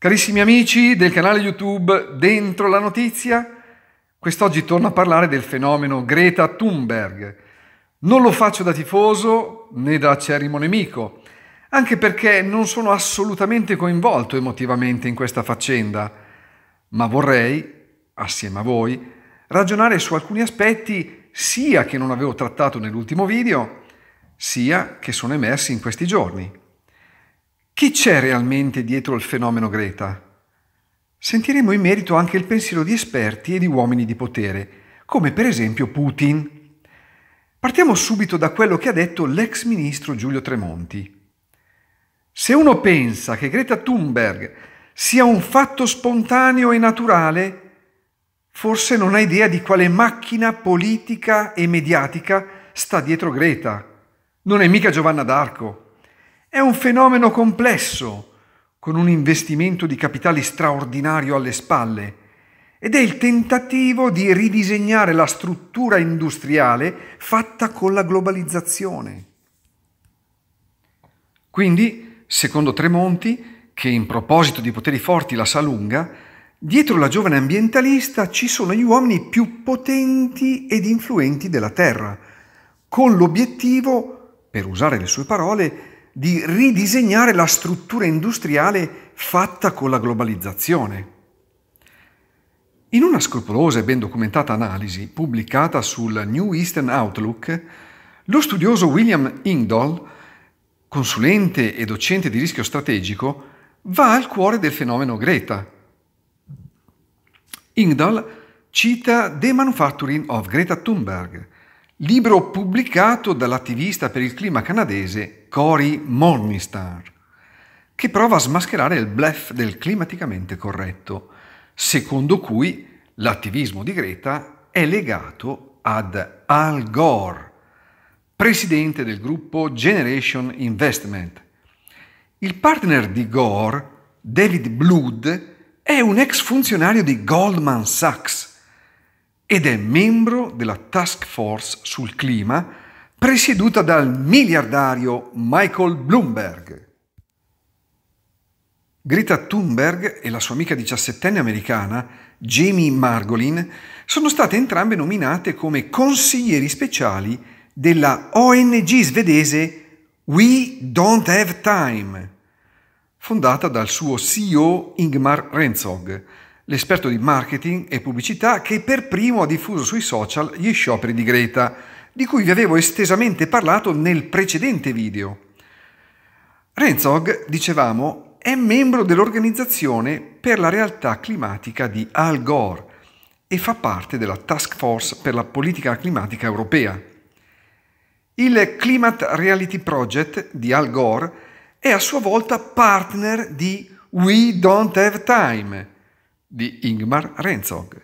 Carissimi amici del canale YouTube Dentro la Notizia, quest'oggi torno a parlare del fenomeno Greta Thunberg. Non lo faccio da tifoso né da acerrimo nemico, anche perché non sono assolutamente coinvolto emotivamente in questa faccenda, ma vorrei, assieme a voi, ragionare su alcuni aspetti sia che non avevo trattato nell'ultimo video, sia che sono emersi in questi giorni. Chi c'è realmente dietro il fenomeno Greta? Sentiremo in merito anche il pensiero di esperti e di uomini di potere, come per esempio Putin. Partiamo subito da quello che ha detto l'ex ministro Giulio Tremonti. Se uno pensa che Greta Thunberg sia un fatto spontaneo e naturale, forse non ha idea di quale macchina politica e mediatica sta dietro Greta. Non è mica Giovanna d'Arco. È un fenomeno complesso, con un investimento di capitali straordinario alle spalle, ed è il tentativo di ridisegnare la struttura industriale fatta con la globalizzazione. Quindi, secondo Tremonti, che in proposito di poteri forti la sa lunga, dietro la giovane ambientalista ci sono gli uomini più potenti ed influenti della Terra, con l'obiettivo, per usare le sue parole, di ridisegnare la struttura industriale fatta con la globalizzazione. In una scrupolosa e ben documentata analisi pubblicata sul New Eastern Outlook, lo studioso William Ingdahl, consulente e docente di rischio strategico, va al cuore del fenomeno Greta. Ingdahl cita The Manufacturing of Greta Thunberg, libro pubblicato dall'attivista per il clima canadese Cory Morningstar, che prova a smascherare il bluff del climaticamente corretto, secondo cui l'attivismo di Greta è legato ad Al Gore, presidente del gruppo Generation Investment. Il partner di Gore, David Blood, è un ex funzionario di Goldman Sachs, ed è membro della task force sul clima presieduta dal miliardario Michael Bloomberg. Greta Thunberg e la sua amica diciassettenne americana, Jamie Margolin, sono state entrambe nominate come consiglieri speciali della ONG svedese We Don't Have Time, fondata dal suo CEO Ingmar Renzog, l'esperto di marketing e pubblicità che per primo ha diffuso sui social gli scioperi di Greta, di cui vi avevo estesamente parlato nel precedente video. Renzog, dicevamo, è membro dell'Organizzazione per la Realtà Climatica di Al Gore e fa parte della Task Force per la Politica Climatica Europea. Il Climate Reality Project di Al Gore è a sua volta partner di We Don't Have Time, di Ingmar Renzog.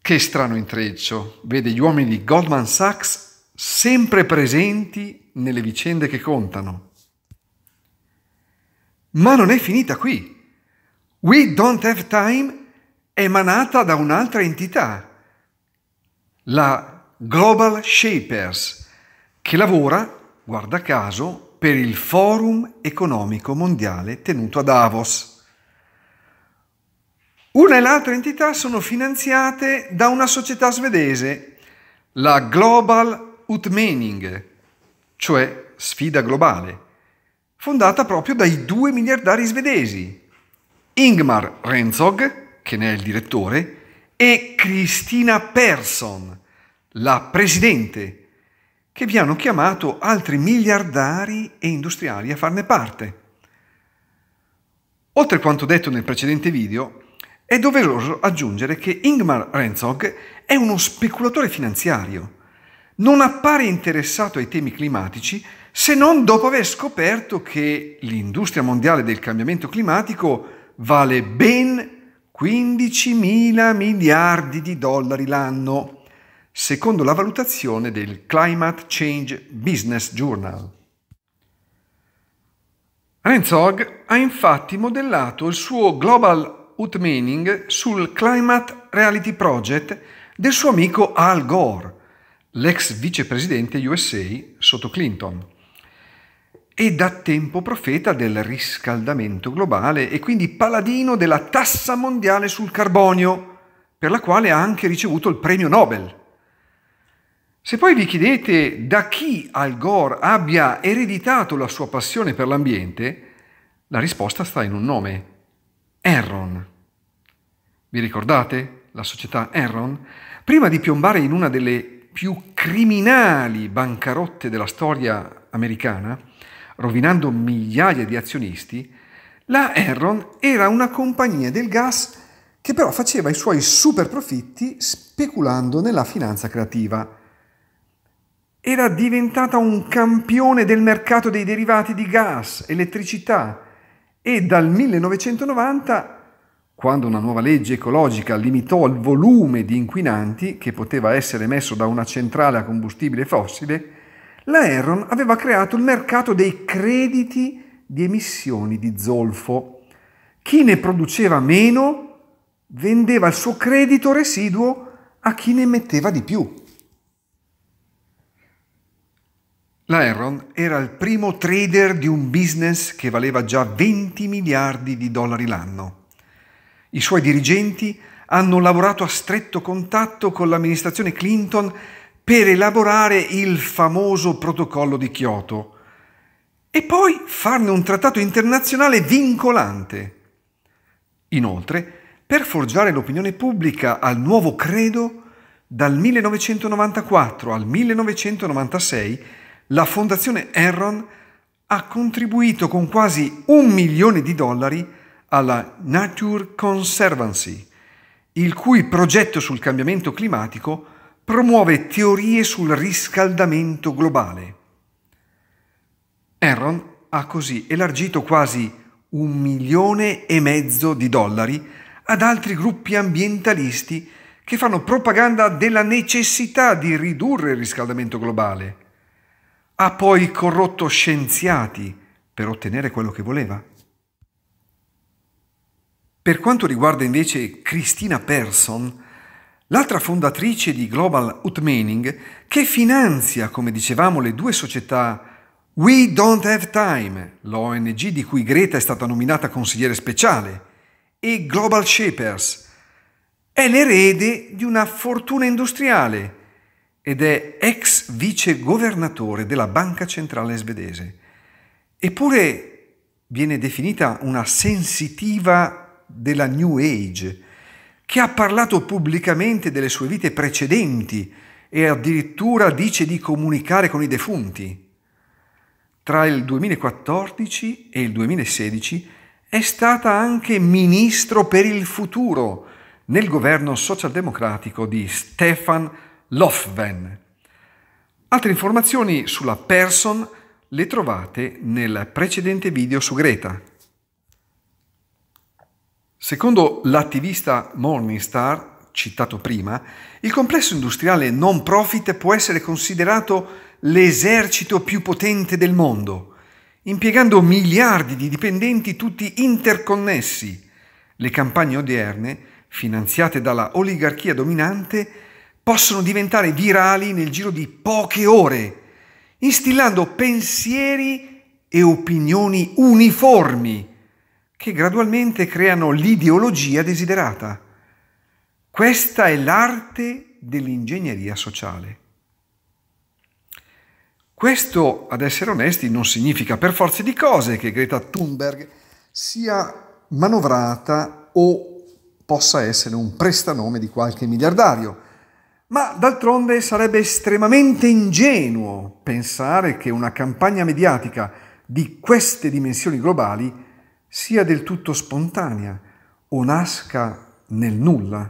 Che strano intreccio vede gli uomini di Goldman Sachs sempre presenti nelle vicende che contano. Ma non è finita qui. We Don't Have Time è emanata da un'altra entità, la Global Shapers, che lavora, guarda caso, per il Forum economico mondiale tenuto a Davos. Una e l'altra entità sono finanziate da una società svedese, la Global Utmening, cioè sfida globale, fondata proprio dai due miliardari svedesi, Ingmar Renzog, che ne è il direttore, e Kristina Persson, la presidente, che vi hanno chiamato altri miliardari e industriali a farne parte. Oltre quanto detto nel precedente video, è doveroso aggiungere che Ingmar Renzog è uno speculatore finanziario. Non appare interessato ai temi climatici se non dopo aver scoperto che l'industria mondiale del cambiamento climatico vale ben 15 mila miliardi di dollari l'anno, secondo la valutazione del Climate Change Business Journal. Renzog ha infatti modellato il suo Global Utmening sul Climate Reality Project del suo amico Al Gore, l'ex vicepresidente USA sotto Clinton, e da tempo profeta del riscaldamento globale e quindi paladino della tassa mondiale sul carbonio, per la quale ha anche ricevuto il premio Nobel. Se poi vi chiedete da chi Al Gore abbia ereditato la sua passione per l'ambiente, la risposta sta in un nome, Erron. Vi ricordate la società Enron? Prima di piombare in una delle più criminali bancarotte della storia americana, rovinando migliaia di azionisti, la Enron era una compagnia del gas che però faceva i suoi super profitti speculando nella finanza creativa. Era diventata un campione del mercato dei derivati di gas, elettricità e dal 1990 quando una nuova legge ecologica limitò il volume di inquinanti che poteva essere emesso da una centrale a combustibile fossile, la Enron aveva creato il mercato dei crediti di emissioni di zolfo. Chi ne produceva meno vendeva il suo credito residuo a chi ne metteva di più. La Enron era il primo trader di un business che valeva già 20 miliardi di dollari l'anno i suoi dirigenti hanno lavorato a stretto contatto con l'amministrazione Clinton per elaborare il famoso protocollo di Kyoto e poi farne un trattato internazionale vincolante. Inoltre, per forgiare l'opinione pubblica al nuovo credo, dal 1994 al 1996 la Fondazione Enron ha contribuito con quasi un milione di dollari a alla Nature Conservancy, il cui progetto sul cambiamento climatico promuove teorie sul riscaldamento globale. Enron ha così elargito quasi un milione e mezzo di dollari ad altri gruppi ambientalisti che fanno propaganda della necessità di ridurre il riscaldamento globale. Ha poi corrotto scienziati per ottenere quello che voleva per quanto riguarda invece Cristina Persson, l'altra fondatrice di Global Utmaning, che finanzia, come dicevamo, le due società We Don't Have Time, l'ONG di cui Greta è stata nominata consigliere speciale, e Global Shapers, è l'erede di una fortuna industriale ed è ex vice governatore della Banca Centrale svedese. Eppure viene definita una sensitiva della New Age, che ha parlato pubblicamente delle sue vite precedenti e addirittura dice di comunicare con i defunti. Tra il 2014 e il 2016 è stata anche ministro per il futuro nel governo socialdemocratico di Stefan Lofven. Altre informazioni sulla Person le trovate nel precedente video su Greta. Secondo l'attivista Morningstar, citato prima, il complesso industriale non profit può essere considerato l'esercito più potente del mondo, impiegando miliardi di dipendenti tutti interconnessi. Le campagne odierne, finanziate dalla oligarchia dominante, possono diventare virali nel giro di poche ore, instillando pensieri e opinioni uniformi che gradualmente creano l'ideologia desiderata. Questa è l'arte dell'ingegneria sociale. Questo, ad essere onesti, non significa per forza di cose che Greta Thunberg sia manovrata o possa essere un prestanome di qualche miliardario. Ma d'altronde sarebbe estremamente ingenuo pensare che una campagna mediatica di queste dimensioni globali sia del tutto spontanea o nasca nel nulla.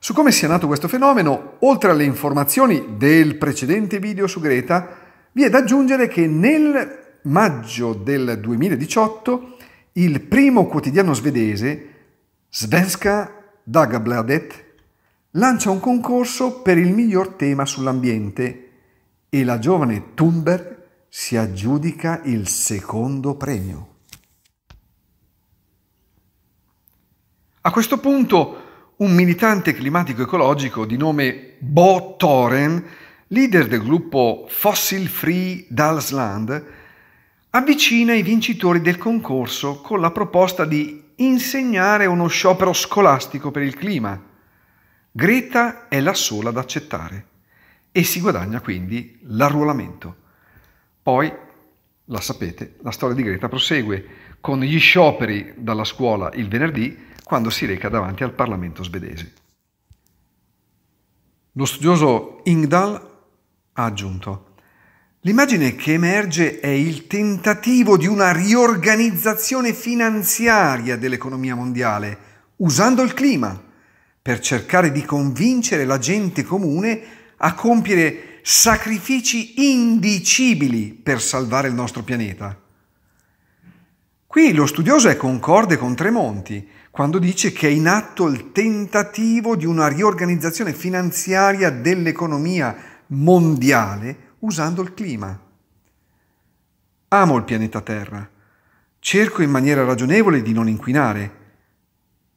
Su come sia nato questo fenomeno, oltre alle informazioni del precedente video su Greta, vi è da aggiungere che nel maggio del 2018 il primo quotidiano svedese, Svenska Dagbladet, lancia un concorso per il miglior tema sull'ambiente e la giovane Thunberg si aggiudica il secondo premio. A questo punto un militante climatico ecologico di nome Bo Thoren, leader del gruppo Fossil Free Dalsland, avvicina i vincitori del concorso con la proposta di insegnare uno sciopero scolastico per il clima. Greta è la sola ad accettare e si guadagna quindi l'arruolamento. Poi, la sapete, la storia di Greta prosegue con gli scioperi dalla scuola il venerdì quando si reca davanti al Parlamento svedese. Lo studioso Ingdal ha aggiunto L'immagine che emerge è il tentativo di una riorganizzazione finanziaria dell'economia mondiale, usando il clima, per cercare di convincere la gente comune a compiere sacrifici indicibili per salvare il nostro pianeta. Qui lo studioso è concorde con Tremonti, quando dice che è in atto il tentativo di una riorganizzazione finanziaria dell'economia mondiale usando il clima. Amo il pianeta Terra, cerco in maniera ragionevole di non inquinare,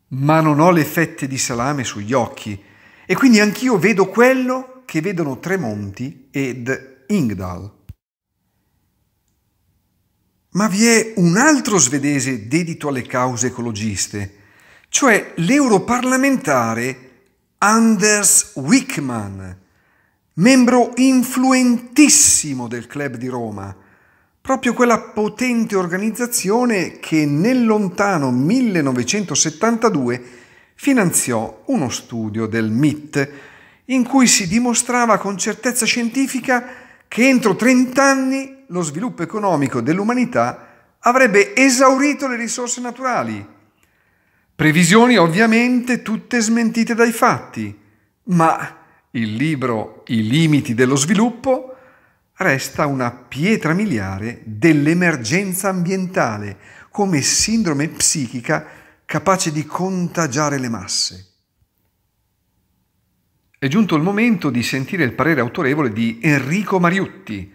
ma non ho le fette di salame sugli occhi e quindi anch'io vedo quello che vedono Tremonti ed Ingdal. Ma vi è un altro svedese dedito alle cause ecologiste, cioè l'europarlamentare Anders Wickman, membro influentissimo del Club di Roma, proprio quella potente organizzazione che nel lontano 1972 finanziò uno studio del MIT, in cui si dimostrava con certezza scientifica che entro 30 anni lo sviluppo economico dell'umanità avrebbe esaurito le risorse naturali Previsioni ovviamente tutte smentite dai fatti, ma il libro I limiti dello sviluppo resta una pietra miliare dell'emergenza ambientale come sindrome psichica capace di contagiare le masse. È giunto il momento di sentire il parere autorevole di Enrico Mariutti,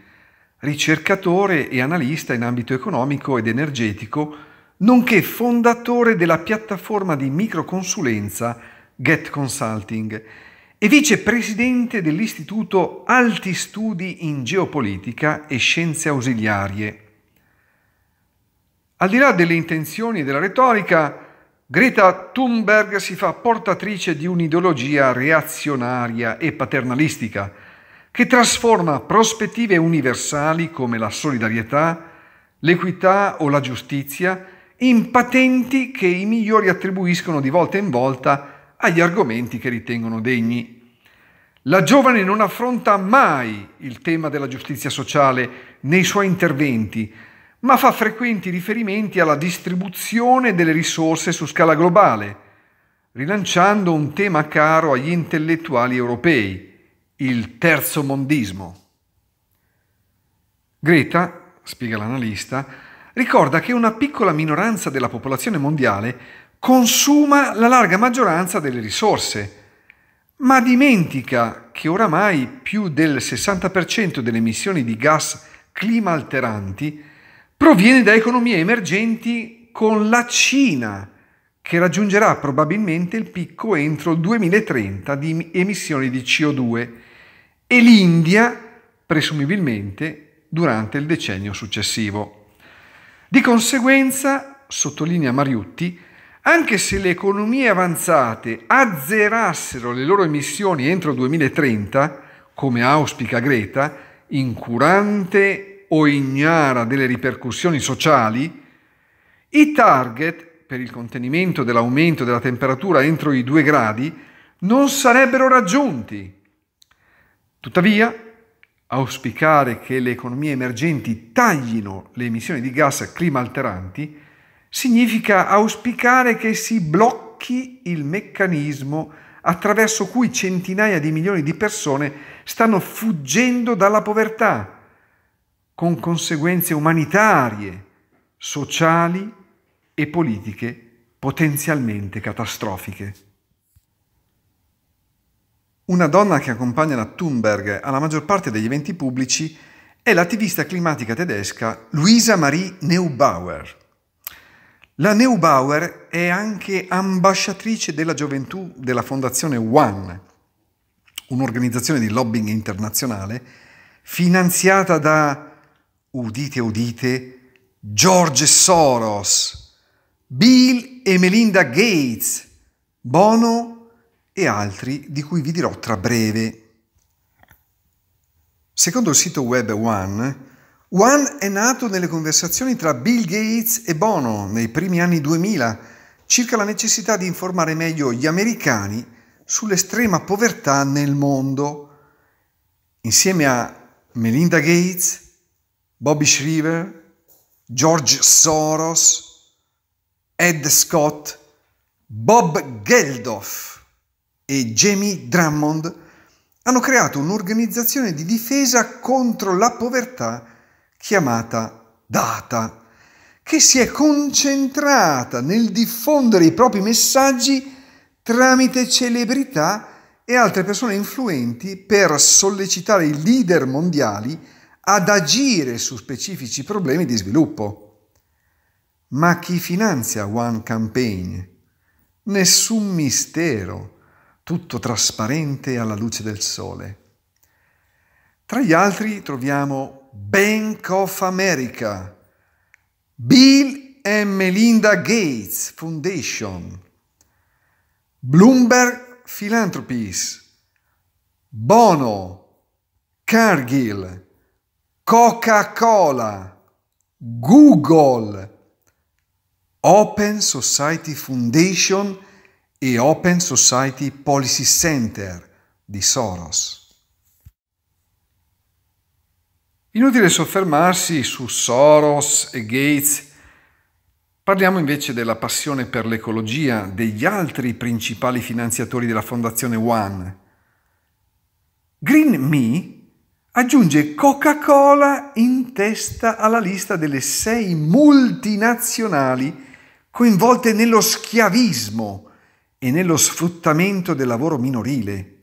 ricercatore e analista in ambito economico ed energetico nonché fondatore della piattaforma di microconsulenza Get Consulting e vicepresidente dell'Istituto Alti Studi in Geopolitica e Scienze Ausiliarie. Al di là delle intenzioni e della retorica, Greta Thunberg si fa portatrice di un'ideologia reazionaria e paternalistica che trasforma prospettive universali come la solidarietà, l'equità o la giustizia in patenti che i migliori attribuiscono di volta in volta agli argomenti che ritengono degni. La giovane non affronta mai il tema della giustizia sociale nei suoi interventi, ma fa frequenti riferimenti alla distribuzione delle risorse su scala globale, rilanciando un tema caro agli intellettuali europei, il terzo mondismo. Greta, spiega l'analista, ricorda che una piccola minoranza della popolazione mondiale consuma la larga maggioranza delle risorse, ma dimentica che oramai più del 60% delle emissioni di gas clima alteranti proviene da economie emergenti con la Cina, che raggiungerà probabilmente il picco entro il 2030 di emissioni di CO2 e l'India, presumibilmente, durante il decennio successivo. Di conseguenza, sottolinea Mariutti, anche se le economie avanzate azzerassero le loro emissioni entro il 2030, come auspica Greta, incurante o ignara delle ripercussioni sociali, i target per il contenimento dell'aumento della temperatura entro i 2 gradi non sarebbero raggiunti. Tuttavia, auspicare che le economie emergenti taglino le emissioni di gas clima alteranti significa auspicare che si blocchi il meccanismo attraverso cui centinaia di milioni di persone stanno fuggendo dalla povertà, con conseguenze umanitarie, sociali e politiche potenzialmente catastrofiche. Una donna che accompagna la Thunberg alla maggior parte degli eventi pubblici è l'attivista climatica tedesca Luisa Marie Neubauer. La Neubauer è anche ambasciatrice della gioventù della fondazione One, un'organizzazione di lobbying internazionale finanziata da, udite udite, George Soros, Bill e Melinda Gates, Bono e altri di cui vi dirò tra breve. Secondo il sito web One, One è nato nelle conversazioni tra Bill Gates e Bono nei primi anni 2000 circa la necessità di informare meglio gli americani sull'estrema povertà nel mondo. Insieme a Melinda Gates, Bobby Shriver, George Soros, Ed Scott, Bob Geldof e Jamie Drummond hanno creato un'organizzazione di difesa contro la povertà chiamata Data, che si è concentrata nel diffondere i propri messaggi tramite celebrità e altre persone influenti per sollecitare i leader mondiali ad agire su specifici problemi di sviluppo. Ma chi finanzia One Campaign? Nessun mistero tutto trasparente alla luce del sole. Tra gli altri troviamo Bank of America, Bill e Melinda Gates Foundation, Bloomberg Philanthropies, Bono, Cargill, Coca-Cola, Google, Open Society Foundation e Open Society Policy Center di Soros. Inutile soffermarsi su Soros e Gates, parliamo invece della passione per l'ecologia degli altri principali finanziatori della Fondazione One. Green Me aggiunge Coca-Cola in testa alla lista delle sei multinazionali coinvolte nello schiavismo e nello sfruttamento del lavoro minorile.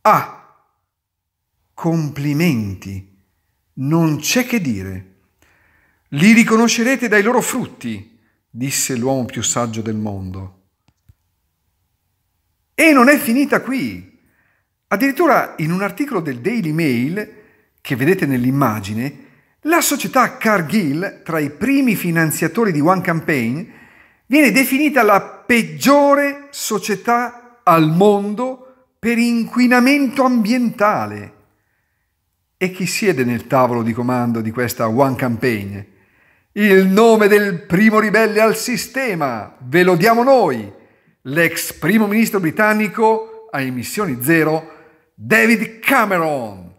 Ah, complimenti, non c'è che dire. Li riconoscerete dai loro frutti, disse l'uomo più saggio del mondo. E non è finita qui. Addirittura in un articolo del Daily Mail, che vedete nell'immagine, la società Cargill, tra i primi finanziatori di One Campaign, viene definita la peggiore società al mondo per inquinamento ambientale. E chi siede nel tavolo di comando di questa One Campaign? Il nome del primo ribelle al sistema, ve lo diamo noi, l'ex primo ministro britannico a emissioni zero, David Cameron.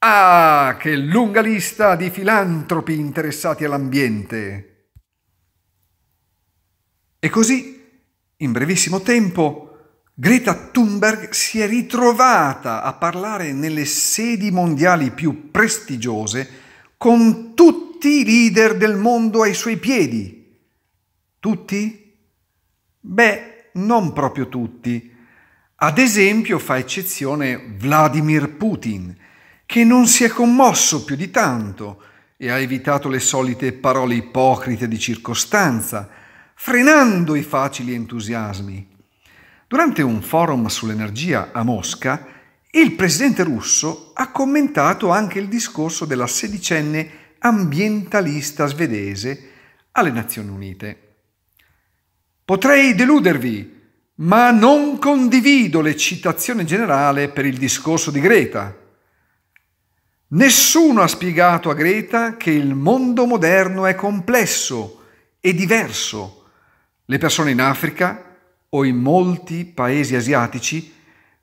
Ah, che lunga lista di filantropi interessati all'ambiente! E così, in brevissimo tempo, Greta Thunberg si è ritrovata a parlare nelle sedi mondiali più prestigiose con tutti i leader del mondo ai suoi piedi. Tutti? Beh, non proprio tutti. Ad esempio fa eccezione Vladimir Putin, che non si è commosso più di tanto e ha evitato le solite parole ipocrite di circostanza, frenando i facili entusiasmi. Durante un forum sull'energia a Mosca, il presidente russo ha commentato anche il discorso della sedicenne ambientalista svedese alle Nazioni Unite. Potrei deludervi, ma non condivido l'eccitazione generale per il discorso di Greta. Nessuno ha spiegato a Greta che il mondo moderno è complesso e diverso le persone in Africa o in molti paesi asiatici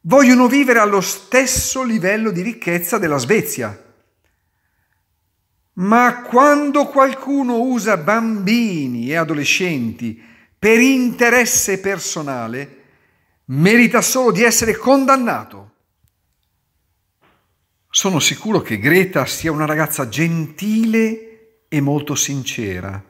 vogliono vivere allo stesso livello di ricchezza della Svezia. Ma quando qualcuno usa bambini e adolescenti per interesse personale, merita solo di essere condannato. Sono sicuro che Greta sia una ragazza gentile e molto sincera,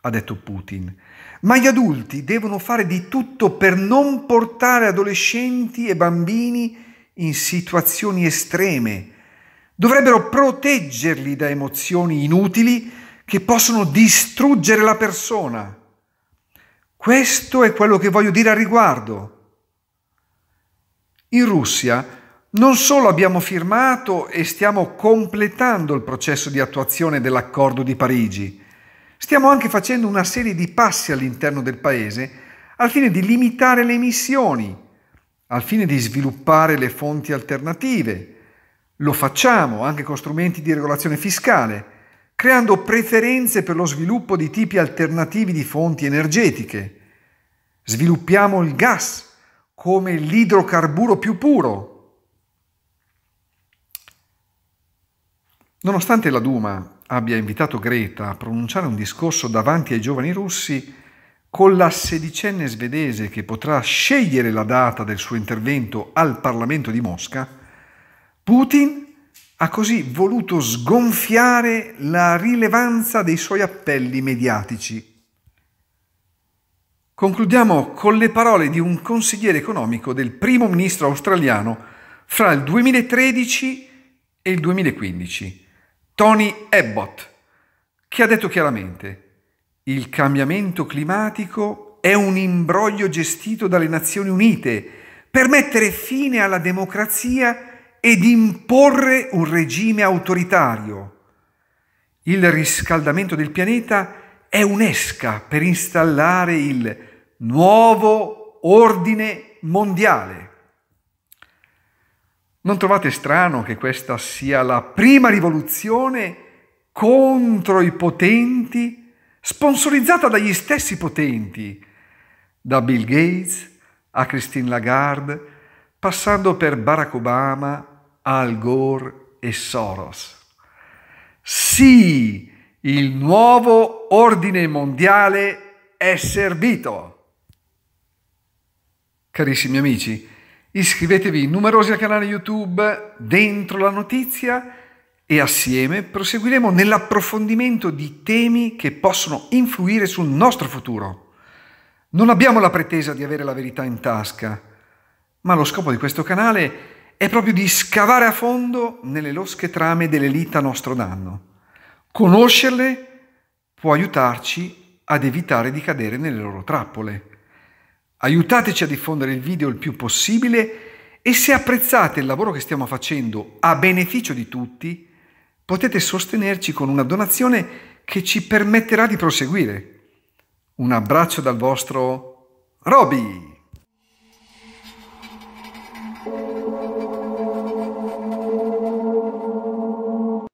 ha detto Putin, ma gli adulti devono fare di tutto per non portare adolescenti e bambini in situazioni estreme. Dovrebbero proteggerli da emozioni inutili che possono distruggere la persona. Questo è quello che voglio dire al riguardo. In Russia non solo abbiamo firmato e stiamo completando il processo di attuazione dell'accordo di Parigi, Stiamo anche facendo una serie di passi all'interno del Paese al fine di limitare le emissioni, al fine di sviluppare le fonti alternative. Lo facciamo anche con strumenti di regolazione fiscale, creando preferenze per lo sviluppo di tipi alternativi di fonti energetiche. Sviluppiamo il gas come l'idrocarburo più puro. Nonostante la Duma abbia invitato Greta a pronunciare un discorso davanti ai giovani russi con la sedicenne svedese che potrà scegliere la data del suo intervento al Parlamento di Mosca, Putin ha così voluto sgonfiare la rilevanza dei suoi appelli mediatici. Concludiamo con le parole di un consigliere economico del primo ministro australiano fra il 2013 e il 2015 Tony Abbott, che ha detto chiaramente il cambiamento climatico è un imbroglio gestito dalle Nazioni Unite per mettere fine alla democrazia ed imporre un regime autoritario. Il riscaldamento del pianeta è un'esca per installare il nuovo ordine mondiale. Non trovate strano che questa sia la prima rivoluzione contro i potenti, sponsorizzata dagli stessi potenti, da Bill Gates a Christine Lagarde, passando per Barack Obama, Al Gore e Soros. Sì, il nuovo ordine mondiale è servito. Carissimi amici, Iscrivetevi numerosi al canale YouTube Dentro la Notizia e assieme proseguiremo nell'approfondimento di temi che possono influire sul nostro futuro. Non abbiamo la pretesa di avere la verità in tasca, ma lo scopo di questo canale è proprio di scavare a fondo nelle losche trame dell'elite a nostro danno. Conoscerle può aiutarci ad evitare di cadere nelle loro trappole. Aiutateci a diffondere il video il più possibile e se apprezzate il lavoro che stiamo facendo a beneficio di tutti, potete sostenerci con una donazione che ci permetterà di proseguire. Un abbraccio dal vostro Roby!